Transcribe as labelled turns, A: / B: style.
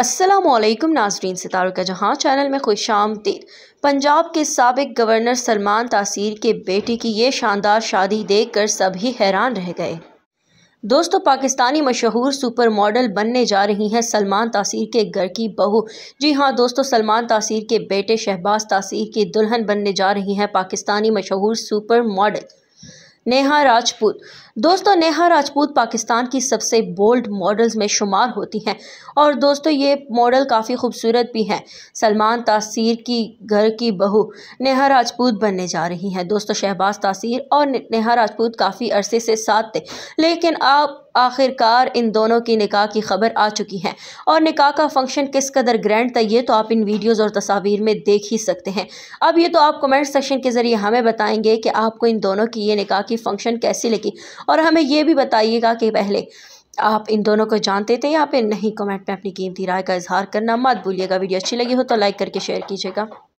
A: असलम नाजरीन सितारों जहां चैनल में खुश आमदीद पंजाब के सबक गवर्नर सलमान तासीर के बेटे की ये शानदार शादी देख कर सभी हैरान रह गए दोस्तों पाकिस्तानी मशहूर सुपर मॉडल बनने जा रही हैं सलमान तासीर के घर की बहू जी हाँ दोस्तों सलमान तासीर के बेटे शहबाज तासीर की दुल्हन बनने जा रही हैं पाकिस्तानी मशहूर सुपर मॉडल नेहा राजपूत दोस्तों नेहा राजपूत पाकिस्तान की सबसे बोल्ड मॉडल्स में शुमार होती हैं और दोस्तों ये मॉडल काफ़ी खूबसूरत भी हैं सलमान तासीर की घर की बहू नेहा राजपूत बनने जा रही हैं दोस्तों शहबाज तासीर और नेहा राजपूत काफ़ी अरसे से साथ थे लेकिन आप आखिरकार इन दोनों की निकाह की खबर आ चुकी है और निकाह का फंक्शन किस कदर ग्रैंड था ये तो आप इन वीडियोज़ और तस्वीर में देख ही सकते हैं अब ये तो आप कमेंट सेक्शन के ज़रिए हमें बताएंगे कि आपको इन दोनों की ये निकाह की फ़ंक्शन कैसी लगी और हमें ये भी बताइएगा कि पहले आप इन दोनों को जानते थे या फिर नहीं कमेंट में अपनी कीमती राय का इजहार करना मत भूलिएगा वीडियो अच्छी लगी हो तो लाइक करके शेयर कीजिएगा